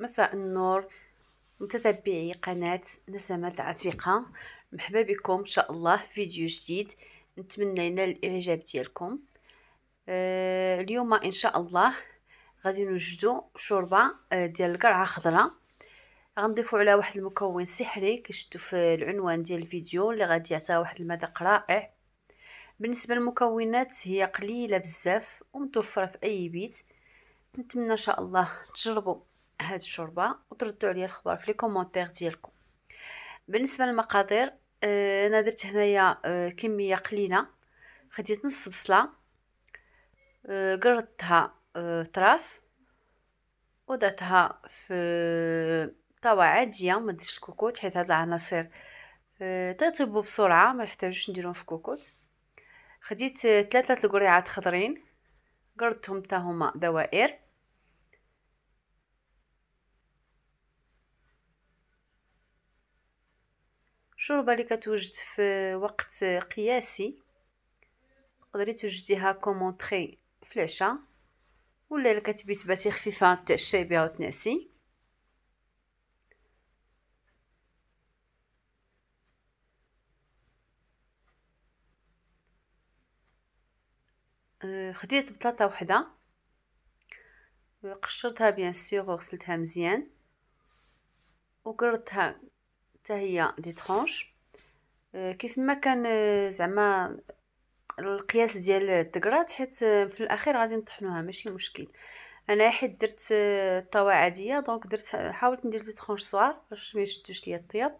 مساء النور متتبعي قناة نسمات عتيقة مرحبا بكم ان شاء الله في فيديو جديد نتمنى ينال الاعجاب ديالكم آه، اليوم ان شاء الله غادي نوجدو شوربه آه، ديال القرعه خضراء غنضيفو على واحد المكون سحري كشتو في العنوان ديال الفيديو اللي غادي يعطيها واحد المذاق رائع بالنسبه للمكونات هي قليله بزاف ومتوفره في اي بيت نتمنى ان شاء الله تجربوا هاد الشوربه وتردوا عليا الخبر في لي كومونتير ديالكم بالنسبه للمقادير آه انا درت هنايا آه كميه قليله خديت نص بصله آه قردتها آه، طراف وضعتها في طاوة عادية ما درتش الكوكوت حيت هاد العناصر آه، تطيبوا بسرعة ما يحتاجوش نديرهم في كوكوت خديت ثلاثة القريعات خضرين قردتهم تا هما دوائر الشوربه اللي كتوجد في وقت قياسي تقدري توجديها كومونطري في العشاء ولا الا كتبي تباتي خفيفه تعشاي بها وتنعسي أه، خديت بطاطا وحده قشرتها بيان سيغ وغسلتها مزيان وقردتها حتى هي دي ترونش آه، كيف ما كان آه، زعما القياس ديال الدقرات حيت آه، في الاخير غادي نطحنوها ماشي مشكل انا حيت درت الطاوه عاديه دونك درت حاولت ندير لي ترونش صغار باش ما يشدوش ليا الطياب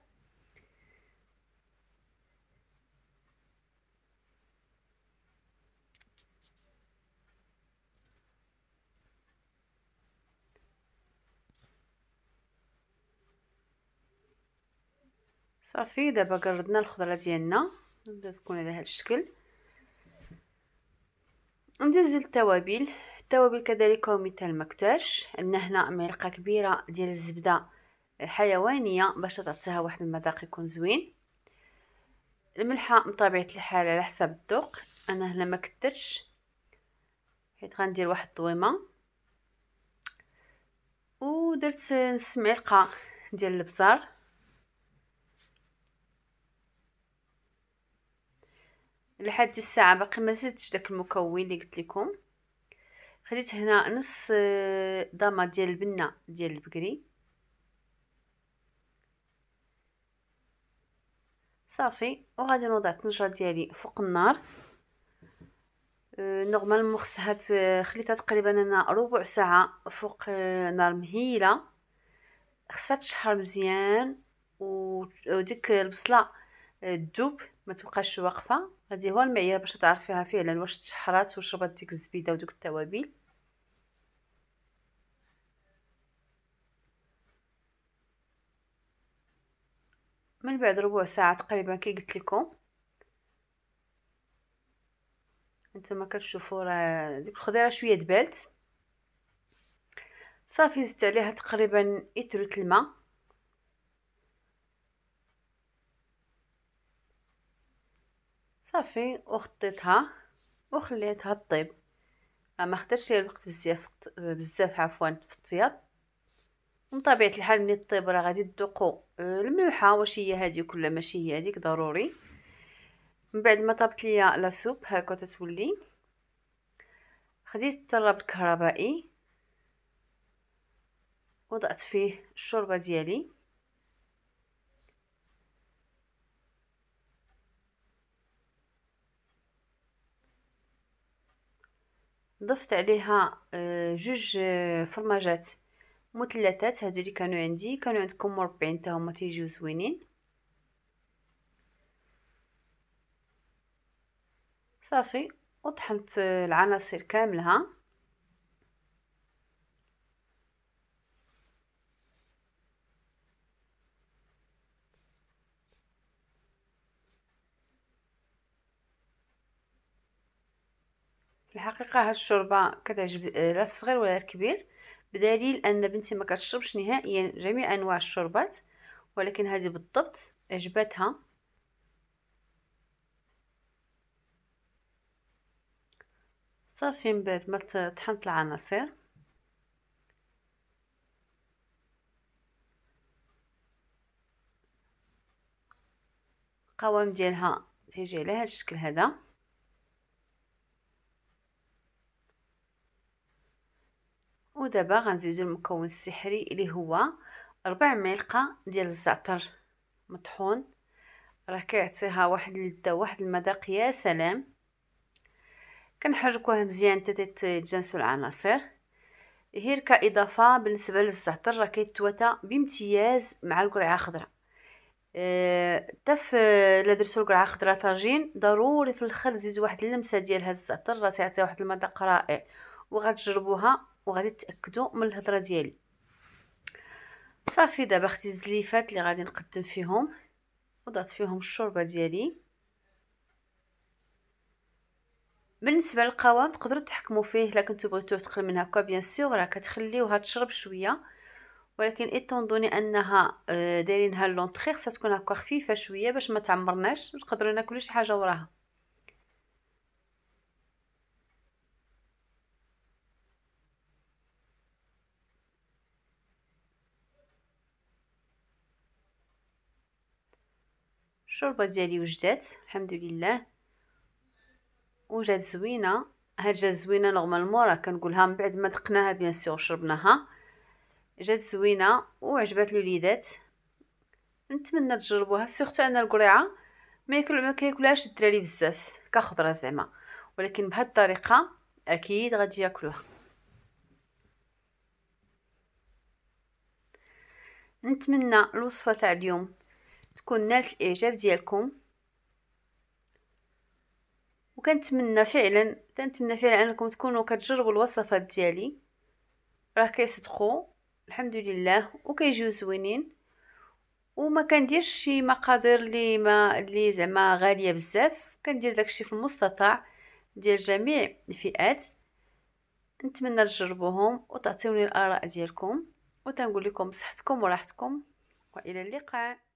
صافي دابا قردنا الخضره ديالنا بدا تكون على هذا الشكل ندوز للتوابل التوابل كذلك مثل ما كثرش عندنا هنا معلقه كبيره ديال الزبده حيوانيه باش تعطيها واحد المذاق يكون زوين الملحه بطبيعه الحال على حسب الذوق انا هنا ما كثرتش حيت غندير واحد الطويمه ودرت نص معلقه ديال البزار لحد الساعه باقي ما زدتش داك المكون اللي قلت لكم خديت هنا نص آه، ضامه ديال البنه ديال البقري صافي وغادي نوضع الطنجره ديالي فوق النار آه، نورمال خصها خليتها تقريبا انا ربع ساعه فوق آه، نار مهيله خصها تشحر مزيان وديك البصله تذوب ما تبقاش واقفه هذه هو المعيار باش تعرفيها فعلا واش تشحرات وشربات ديك الزبيده ودوك التوابل من بعد ربع ساعه تقريبا كي قلت لكم نتوما كتشوفوا راه ديك الخضيره شويه دبالت صافي زدت عليها تقريبا اترت الماء صافي وخطيتها وخليتها طيب راه ما خدتش الوقت بزاف بزاف عفوا في الطياب من طبيعه الحال ملي طيب راه غادي تذوقوا آه، الملوحه واش هي هذيك ولا ماشي هي هذيك ضروري من بعد ما طابت ليا لا سوب هكا تتولي خديت الطراب الكهربائي وضعت فيه الشوربه ديالي ضفت عليها آه، جوج آه، فرماجات مثلثات هادو اللي كانوا عندي كانوا عندكم مربعين حتى هما تيجيو زوينين صافي وطحنت آه، العناصر كاملها الحقيقه هاد الشوربه كتعجب لا آه، الصغير ولا الكبير بدليل ان بنتي ما كتشربش نهائيا جميع انواع الشوربات ولكن هذه بالضبط عجبتها صافي من بعد ما طحنت العناصر القوام ديالها تيجي على هذا الشكل هذا ودابا غنزيدو المكون السحري اللي هو ربع معلقه ديال الزعتر مطحون راه كيعطيها واحد اللذه واحد المذاق يا سلام كنحركوها مزيان حتى تتجانسوا العناصر هير كاضافه بالنسبه للزعتر راه كيتواتى بامتياز مع القرعه الخضراء تا أه الا درتو القرعه الخضراء طاجين ضروري في الاخر زيدوا واحد اللمسه ديال هاد الزعتر راه تيعطي واحد المذاق رائع وغتجربوها وغادي تاكدوا من الهضره ديالي صافي دابا اختي الزليفات اللي غادي نقدم فيهم وضعت فيهم الشوربه ديالي بالنسبه للقوام تقدروا تحكموا فيه لكن كنتو بغيتوه تقل من هكا بيان سور راه كتخليوها تشرب شويه ولكن ايطون دوني انها آه، دايرينها لونطخي خصها تكون هكا خفيفه شويه باش ما تعمرناش نقدروا ناكلوا شي حاجه وراها الشوربه ديالي وجدات الحمد لله وجات زوينه هاد جات زوينه نورمالمون راه كنقولها من بعد ما دقناها بيان سيغ شربناها جات زوينه وعجبات الوليدات نتمنى تجربوها سورتو ان القريعه ما ياكل ما كياكلهاش الدراري بزاف كخضره زعما ولكن بهاد الطريقه اكيد غادي ياكلوها نتمنى الوصفه تاع اليوم تكون نالت الاعجاب ديالكم وكنتمنى فعلا كنتمنى فعلا انكم تكونوا كتجربوا الوصفات ديالي راه كيصدقوا الحمد لله وكيجيو زوينين وما كنديرش شي مقادير اللي ما اللي زعما غاليه بزاف كندير داكشي في المستطاع ديال جميع الفئات نتمنى تجربوهم وتعطيوني الاراء ديالكم وتنقول لكم صحتكم وراحتكم والى اللقاء